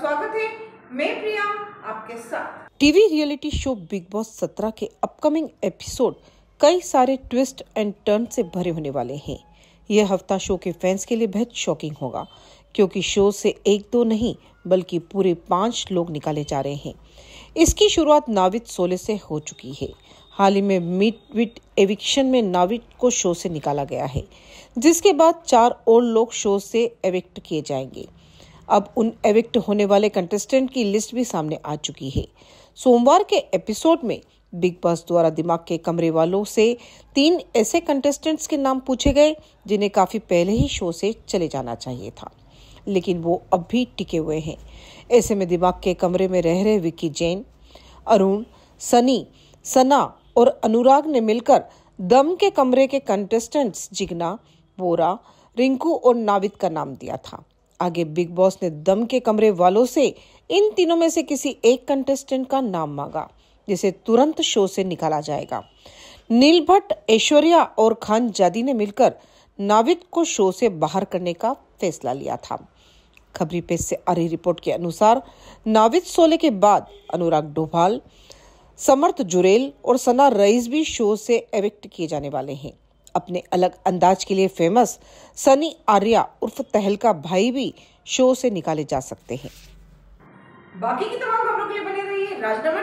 स्वागत है मैं प्रिया आपके साथ TV reality show Bigg Boss 17 के अपकमिंग एपिसोड कई सारे ट्विस्ट एंड टर्न से भरे होने वाले हैं यह हफ्ता शो के फैंस के लिए बेहद शॉकिंग होगा क्योंकि शो से एक दो नहीं बल्कि पूरे पांच लोग निकाले जा रहे हैं इसकी शुरुआत नाविद सोले से हो चुकी है हाल ही में मिट विट एविक्शन में नाविद को शो से निकाला गया है जिसके बाद चार और लोग शो से एविक्ट किए जाएंगे अब उन एविक्ट होने वाले कंटेस्टेंट की लिस्ट भी सामने आ चुकी है सोमवार के एपिसोड में बिग बॉस द्वारा दिमाग के कमरे वालों से तीन ऐसे कंटेस्टेंट्स के नाम पूछे गए जिन्हें काफी पहले ही शो से चले जाना चाहिए था लेकिन वो अब भी टिके हुए हैं ऐसे में दिमाग के कमरे में रह रहे विक्की जैन अरुण सनी सना और अनुराग ने मिलकर दम के कमरे के कंटेस्टेंट्स जिग्ना बोरा रिंकू और नाविद का नाम दिया था आगे बिग बॉस ने दम के कमरे वालों से इन तीनों में से किसी एक कंटेस्टेंट का नाम मांगा जिसे तुरंत शो से निकाला जाएगा नील भट्ट ऐश्वर्या और खान जादी ने मिलकर नाविद को शो से बाहर करने का फैसला लिया था खबरी पेज से आ रही रिपोर्ट के अनुसार नाविद सोले के बाद अनुराग डोभाल समर्थ जुरेल और सना रईस भी शो से एविक्ट किए जाने वाले हैं अपने अलग अंदाज के लिए फेमस सनी आर्या उर्फ तहलका भाई भी शो से निकाले जा सकते हैं बाकी की तमाम खबरों के लिए बने रहिए राजनामा